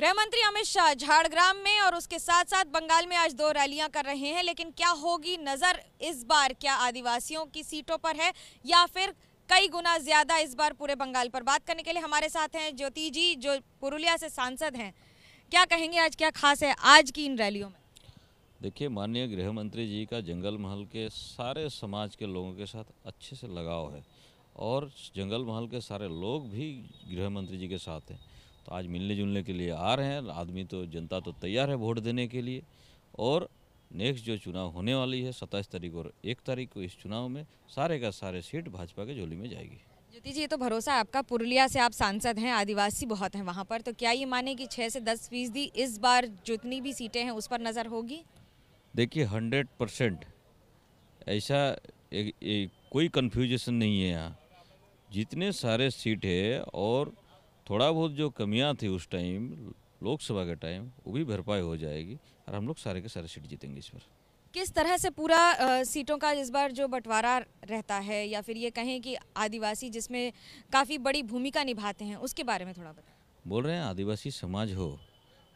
गृह मंत्री अमित शाह झाड़ग्राम में और उसके साथ साथ बंगाल में आज दो रैलियां कर रहे हैं लेकिन क्या होगी नजर इस बार क्या आदिवासियों की सीटों पर है या फिर कई गुना ज्यादा इस बार पूरे बंगाल पर बात करने के लिए हमारे साथ हैं ज्योति जी जो पुरुलिया से सांसद हैं क्या कहेंगे आज क्या खास है आज की इन रैलियों में देखिए माननीय गृह मंत्री जी का जंगल महल के सारे समाज के लोगों के साथ अच्छे से लगाव है और जंगल महल के सारे लोग भी गृह मंत्री जी के साथ हैं तो आज मिलने जुलने के लिए आ रहे हैं आदमी तो जनता तो तैयार है वोट देने के लिए और नेक्स्ट जो चुनाव होने वाली है सत्ताईस तारीख और एक तारीख को इस चुनाव में सारे का सारे सीट भाजपा के झोली में जाएगी ज्योति जी ये तो भरोसा आपका पुरुलिया से आप सांसद हैं आदिवासी बहुत हैं वहाँ पर तो क्या ये माने कि छः से दस फीसदी इस बार जितनी भी सीटें हैं उस पर नज़र होगी देखिए हंड्रेड परसेंट ऐसा ए, ए, कोई कन्फ्यूजन नहीं है यहाँ जितने सारे सीट है और थोड़ा बहुत जो कमियाँ थी उस टाइम लोकसभा के टाइम वो भी भरपाई हो जाएगी और हम लोग सारे के सारे सीट जीतेंगे इस पर किस तरह से पूरा आ, सीटों का इस बार जो बंटवारा रहता है या फिर ये कहें कि आदिवासी जिसमें काफ़ी बड़ी भूमिका निभाते हैं उसके बारे में थोड़ा बताएं बोल रहे हैं आदिवासी समाज हो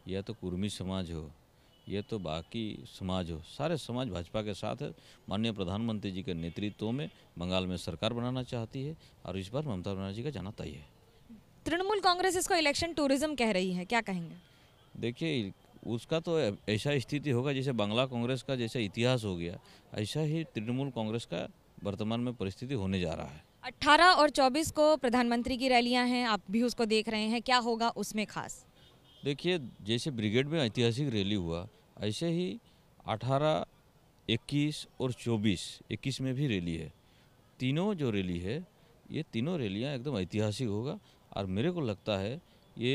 या तो कुर्मी समाज हो या तो बाकी समाज हो सारे समाज भाजपा के साथ है माननीय प्रधानमंत्री जी के नेतृत्व में बंगाल में सरकार बनाना चाहती है और इस बार ममता बनर्जी का जाना तय है तृणमूल कांग्रेस इसको इलेक्शन टूरिज्म कह रही है क्या कहेंगे देखिए उसका तो ऐसा स्थिति होगा जैसे बांग्ला कांग्रेस का जैसे इतिहास हो गया ऐसा ही तृणमूल कांग्रेस का वर्तमान में परिस्थिति होने जा रहा है 18 और 24 को प्रधानमंत्री की रैलियां हैं आप भी उसको देख रहे हैं क्या होगा उसमें खास देखिए जैसे ब्रिगेड में ऐतिहासिक रैली हुआ ऐसे ही 18, 21 और 24, 21 में भी रैली है तीनों जो रैली है ये तीनों रैलियाँ एकदम ऐतिहासिक होगा और मेरे को लगता है ये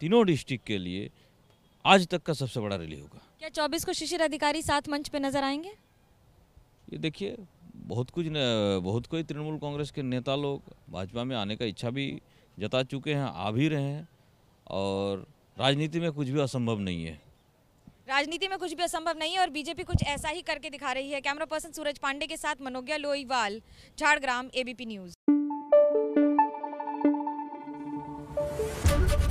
तीनों डिस्ट्रिक्ट के लिए आज तक का सबसे बड़ा रैली होगा क्या चौबीस को शिशिर अधिकारी सात मंच पे नजर आएंगे ये देखिए बहुत कुछ न, बहुत कोई तृणमूल कांग्रेस के नेता लोग भाजपा में आने का इच्छा भी जता चुके हैं आ भी रहे हैं और राजनीति में कुछ भी असंभव नहीं है राजनीति में कुछ भी असंभव नहीं है और बीजेपी कुछ ऐसा ही करके दिखा रही है कैमरा पर्सन सूरज पांडे के साथ मनोज्ञा लोईवाल झाड़ग्राम एबीपी न्यूज